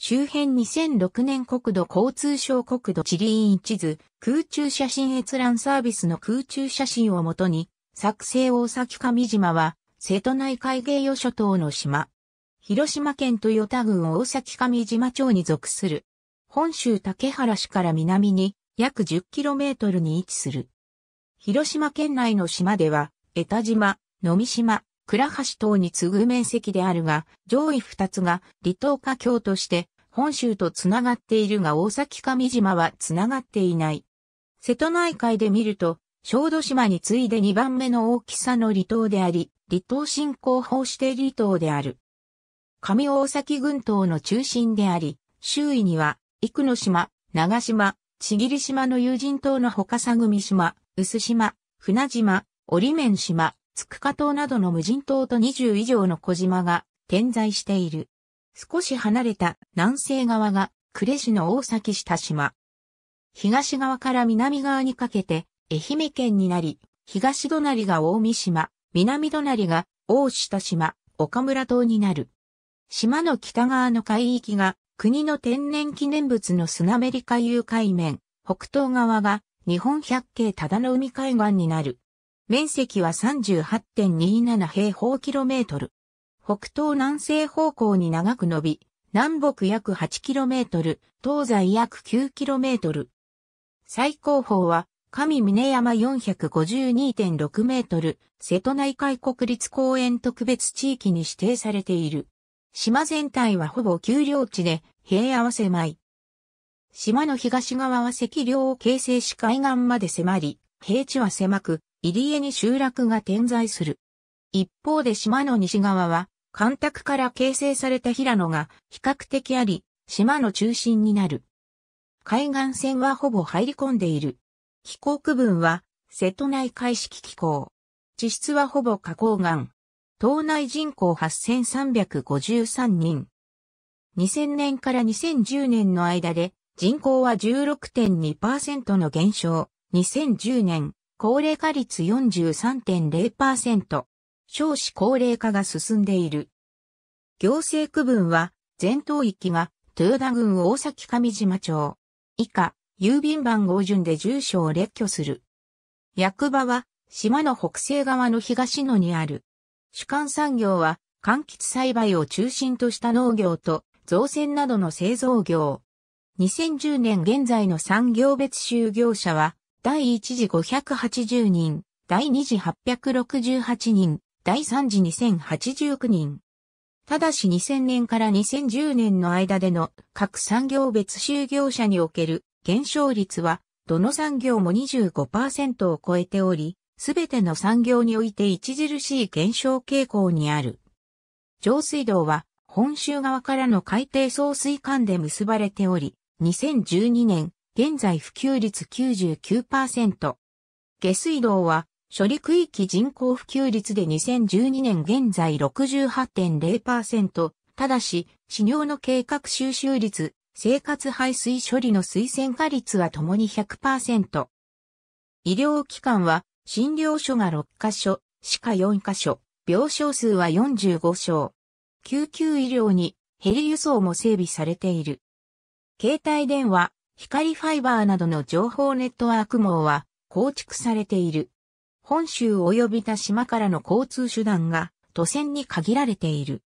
周辺2006年国土交通省国土地理院地図、空中写真閲覧サービスの空中写真をもとに、作成大崎上島は、瀬戸内海芸予諸島の島。広島県豊田郡大崎上島町に属する。本州竹原市から南に約 10km に位置する。広島県内の島では、江田島、野見島、倉橋島に次ぐ面積であるが、上位二つが離島華橋として本州とつながっているが大崎上島はつながっていない。瀬戸内海で見ると、小豆島に次いで二番目の大きさの離島であり、離島振興法指定離島である。上大崎群島の中心であり、周囲には、生野島、長島、ちぎり島の友人島の他佐組島、薄島、船島、折面島、くか島などの無人島と20以上の小島が点在している。少し離れた南西側が呉市の大崎下島。東側から南側にかけて愛媛県になり、東隣が大三島、南隣が大下島、岡村島になる。島の北側の海域が国の天然記念物のスナメリ海遊海面、北東側が日本百景ただの海海岸になる。面積は38.27平方キロメートル。北東南西方向に長く伸び、南北約8トル、東西約9トル。最高峰は、上峰山452.6メートル、瀬戸内海国立公園特別地域に指定されている。島全体はほぼ丘陵地で、平野は狭い。島の東側は赤稜を形成し海岸まで迫り、平地は狭く、入江に集落が点在する。一方で島の西側は、干拓から形成された平野が比較的あり、島の中心になる。海岸線はほぼ入り込んでいる。気候区分は、瀬戸内海式気候。地質はほぼ花崗岩。島内人口8353人。2000年から2010年の間で、人口は16.2%の減少。2010年、高齢化率43.0%、少子高齢化が進んでいる。行政区分は、全島域が豊田郡大崎上島町。以下、郵便番号順で住所を列挙する。役場は、島の北西側の東野にある。主幹産業は、柑橘栽培を中心とした農業と、造船などの製造業。2010年現在の産業別就業者は、第1次580人、第2次868人、第3次2089人。ただし2000年から2010年の間での各産業別就業者における減少率は、どの産業も25%を超えており、すべての産業において著しい減少傾向にある。上水道は、本州側からの海底送水管で結ばれており、2012年、現在普及率99%。下水道は、処理区域人口普及率で2012年現在68.0%、ただし、治療の計画収集率、生活排水処理の推薦化率は共に100%。医療機関は、診療所が6カ所、歯科4カ所、病床数は45床。救急医療にヘリ輸送も整備されている。携帯電話、光ファイバーなどの情報ネットワーク網は構築されている。本州及びた島からの交通手段が都線に限られている。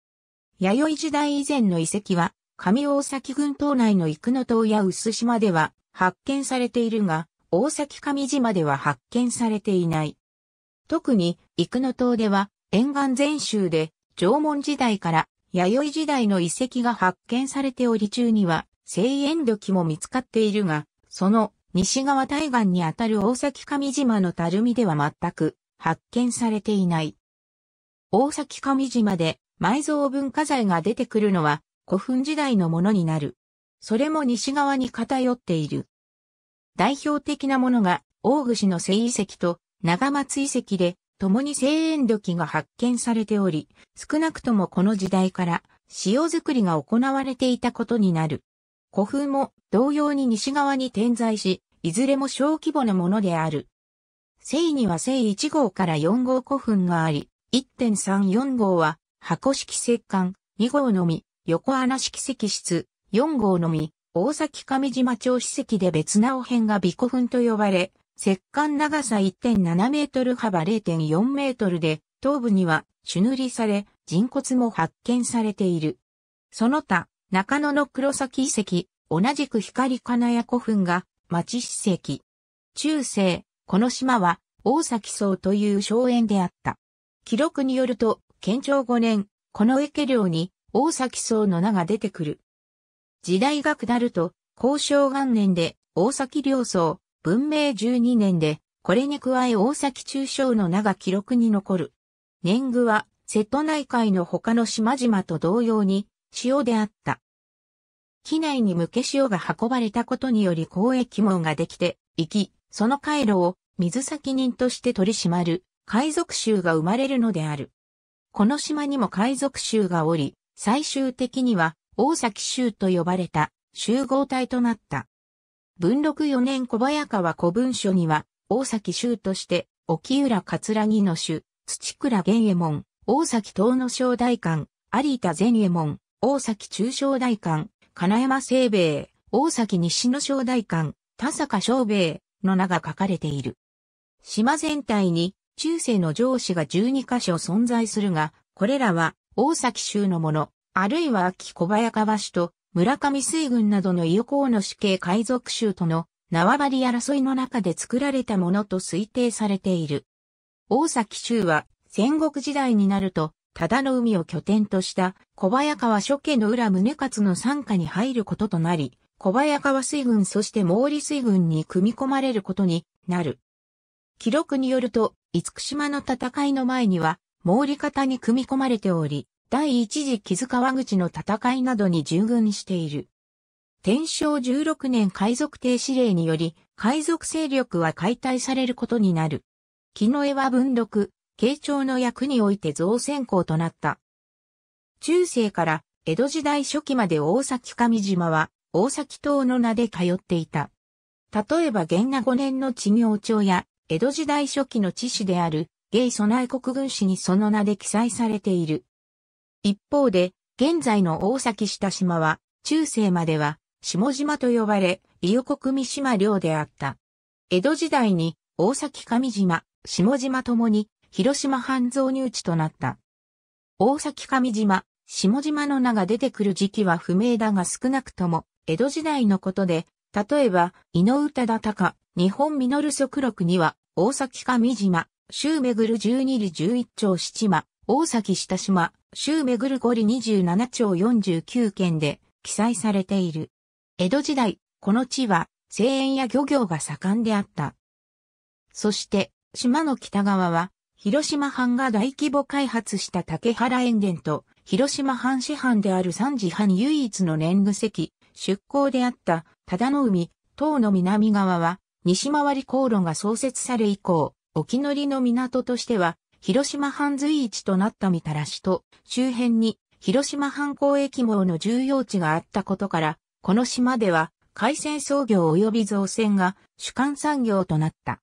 弥生時代以前の遺跡は、上大崎群島内の生野島や薄島では発見されているが、大崎上島では発見されていない。特に生野島では沿岸全州で縄文時代から弥生時代の遺跡が発見されており中には西縁土器も見つかっているが、その西側対岸にあたる大崎上島のたるみでは全く発見されていない。大崎上島で埋蔵文化財が出てくるのは古墳時代のものになる。それも西側に偏っている。代表的なものが大串の西遺跡と長松遺跡で共に西縁土器が発見されており、少なくともこの時代から塩作りが行われていたことになる。古墳も同様に西側に点在し、いずれも小規模なものである。聖には聖1号から4号古墳があり、1.34号は箱式石棺、2号のみ、横穴式石室、4号のみ、大崎上島町史跡で別なお辺が微古墳と呼ばれ、石棺長さ1.7メートル幅0.4メートルで、頭部には朱塗りされ、人骨も発見されている。その他、中野の黒崎遺跡、同じく光金谷古墳が町史跡。中世、この島は大崎荘という荘園であった。記録によると、県庁5年、この池領に大崎荘の名が出てくる。時代が下ると、交渉元年で大崎領荘、文明12年で、これに加え大崎中将の名が記録に残る。年貢は瀬戸内海の他の島々と同様に塩であった。機内に向け塩が運ばれたことにより交易網ができて、行き、その回路を水先人として取り締まる海賊衆が生まれるのである。この島にも海賊衆がおり、最終的には大崎衆と呼ばれた集合体となった。文禄4年小早川古文書には、大崎衆として、沖浦桂木の衆、土倉玄右衛門、大崎東の正大官、有田善右衛門、大崎中小大館、金山清兵衛、大崎西野小大館、田坂小兵衛の名が書かれている。島全体に中世の城司が12カ所存在するが、これらは大崎州のもの、あるいは秋小早川市と村上水軍などの伊予港の死刑海賊州との縄張り争いの中で作られたものと推定されている。大崎州は戦国時代になると忠の海を拠点とした小早川諸家の浦宗勝の参加に入ることとなり、小早川水軍そして毛利水軍に組み込まれることになる。記録によると、五福島の戦いの前には、毛利方に組み込まれており、第一次木津川口の戦いなどに従軍している。天正16年海賊停止令により、海賊勢力は解体されることになる。木の絵は文読。慶長の役において造船港となった。中世から江戸時代初期まで大崎上島は大崎島の名で通っていた。例えば元那5年の地行帳や江戸時代初期の地史であるゲイ備え国軍史にその名で記載されている。一方で、現在の大崎下島は、中世までは、下島と呼ばれ、伊予国三島領であった。江戸時代に、大崎上島、下島ともに、広島半蔵入地となった。大崎上島、下島の名が出てくる時期は不明だが少なくとも、江戸時代のことで、例えば、井の忠田日本実速録には、大崎上島、州巡る12里11町七間、大崎下島、州巡る5里27町49県で記載されている。江戸時代、この地は、生園や漁業が盛んであった。そして、島の北側は、広島藩が大規模開発した竹原塩田と、広島藩市藩である三次藩唯一の年貢石、出港であった、忠の海、等の南側は、西回り航路が創設され以降、沖乗りの港としては、広島藩随一となったみたらしと、周辺に、広島藩交易網の重要地があったことから、この島では、海鮮操業及び造船が主幹産業となった。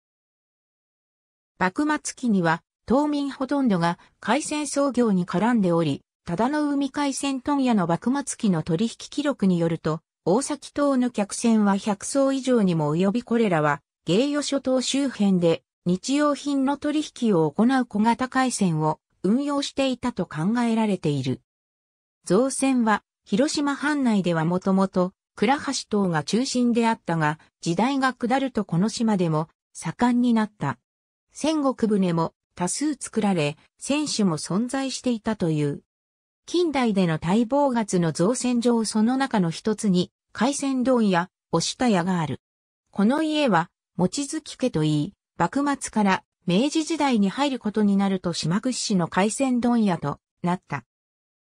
幕末期には、島民ほとんどが海鮮操業に絡んでおり、ただの海海鮮問屋の幕末期の取引記録によると、大崎島の客船は100艘以上にも及びこれらは、芸予諸島周辺で日用品の取引を行う小型海鮮を運用していたと考えられている。造船は広島藩内ではもともと倉橋島が中心であったが時代が下るとこの島でも盛んになった。戦国船も多数作られ、選手も存在していたという。近代での待望月の造船所をその中の一つに、海鮮丼屋、押下屋がある。この家は、餅月家といい、幕末から明治時代に入ることになると島屈市の海鮮丼屋となった。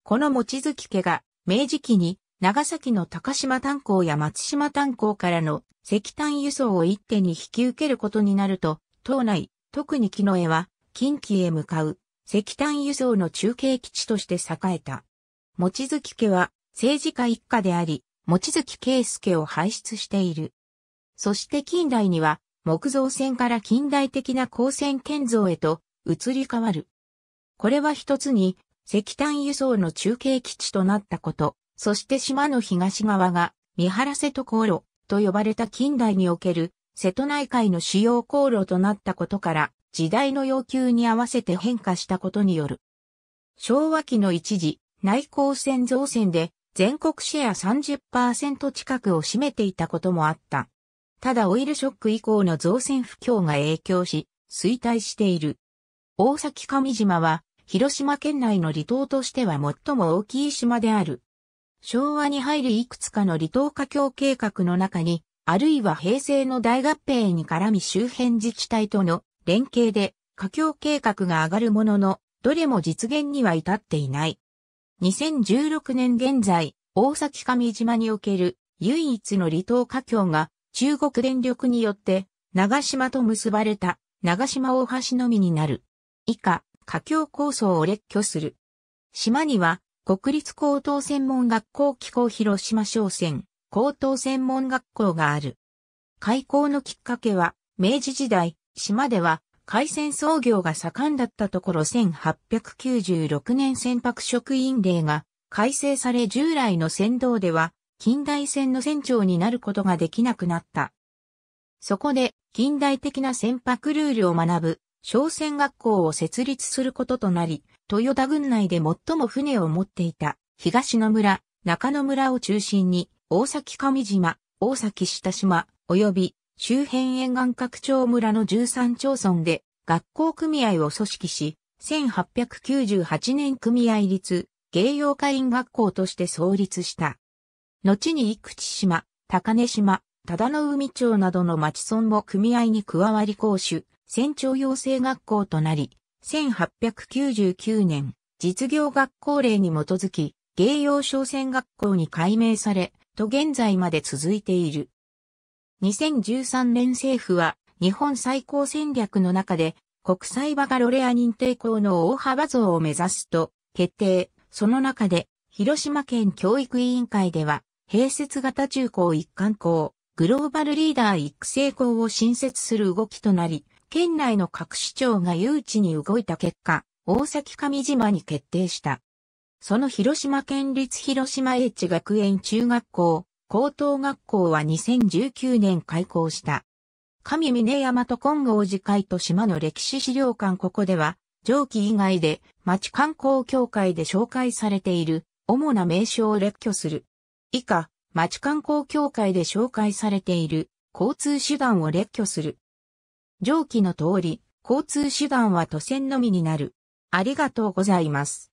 この餅月家が、明治期に長崎の高島炭鉱や松島炭鉱からの石炭輸送を一手に引き受けることになると、島内、特に木の絵は近畿へ向かう石炭輸送の中継基地として栄えた。望月家は政治家一家であり、望月圭介を輩出している。そして近代には木造船から近代的な光船建造へと移り変わる。これは一つに石炭輸送の中継基地となったこと、そして島の東側が見らせところと呼ばれた近代における瀬戸内海の主要航路となったことから時代の要求に合わせて変化したことによる。昭和期の一時、内向線造船で全国シェア30%近くを占めていたこともあった。ただオイルショック以降の造船不況が影響し、衰退している。大崎上島は、広島県内の離島としては最も大きい島である。昭和に入るいくつかの離島化強計画の中に、あるいは平成の大合併に絡み周辺自治体との連携で架橋計画が上がるものの、どれも実現には至っていない。2016年現在、大崎上島における唯一の離島華僑が中国電力によって長島と結ばれた長島大橋のみになる。以下、架橋構想を列挙する。島には国立高等専門学校機構広島商船高等専門学校がある。開校のきっかけは明治時代島では海鮮操業が盛んだったところ1896年船舶職員令が改正され従来の船頭では近代船の船長になることができなくなった。そこで近代的な船舶ルールを学ぶ商船学校を設立することとなり、豊田郡内で最も船を持っていた東野村、中野村を中心に大崎上島、大崎下島、及び周辺沿岸拡町村の13町村で学校組合を組織し、1898年組合立、芸用会員学校として創立した。後に生口島、高根島、忠の海町などの町村も組合に加わり講師、船長養成学校となり、1899年、実業学校令に基づき、芸用商船学校に改名され、と現在まで続いている。2013年政府は日本最高戦略の中で国際バカロレア認定校の大幅増を目指すと決定。その中で広島県教育委員会では併設型中高一貫校、グローバルリーダー育成校を新設する動きとなり、県内の各市長が誘致に動いた結果、大崎上島に決定した。その広島県立広島 H 学園中学校、高等学校は2019年開校した。上峰山と金剛寺会と島の歴史資料館ここでは、上記以外で町観光協会で紹介されている主な名称を列挙する。以下、町観光協会で紹介されている交通手段を列挙する。上記の通り、交通手段は都線のみになる。ありがとうございます。